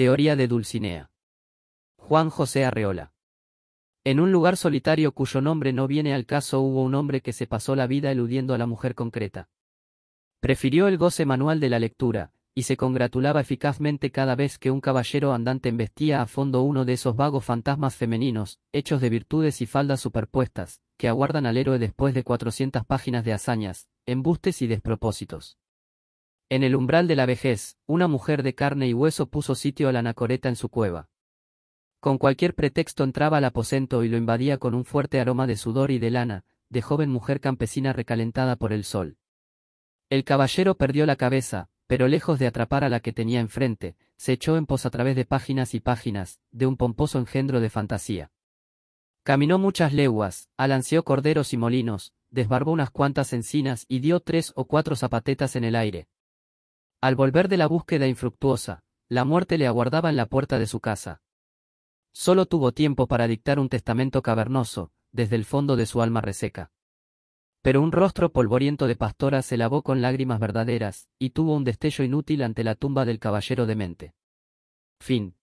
Teoría de Dulcinea. Juan José Arreola. En un lugar solitario cuyo nombre no viene al caso hubo un hombre que se pasó la vida eludiendo a la mujer concreta. Prefirió el goce manual de la lectura, y se congratulaba eficazmente cada vez que un caballero andante embestía a fondo uno de esos vagos fantasmas femeninos, hechos de virtudes y faldas superpuestas, que aguardan al héroe después de 400 páginas de hazañas, embustes y despropósitos. En el umbral de la vejez, una mujer de carne y hueso puso sitio a la anacoreta en su cueva. Con cualquier pretexto entraba al aposento y lo invadía con un fuerte aroma de sudor y de lana, de joven mujer campesina recalentada por el sol. El caballero perdió la cabeza, pero lejos de atrapar a la que tenía enfrente, se echó en pos a través de páginas y páginas, de un pomposo engendro de fantasía. Caminó muchas leguas, alanceó corderos y molinos, desbarbó unas cuantas encinas y dio tres o cuatro zapatetas en el aire, al volver de la búsqueda infructuosa, la muerte le aguardaba en la puerta de su casa. Solo tuvo tiempo para dictar un testamento cavernoso, desde el fondo de su alma reseca. Pero un rostro polvoriento de pastora se lavó con lágrimas verdaderas, y tuvo un destello inútil ante la tumba del caballero demente. Fin.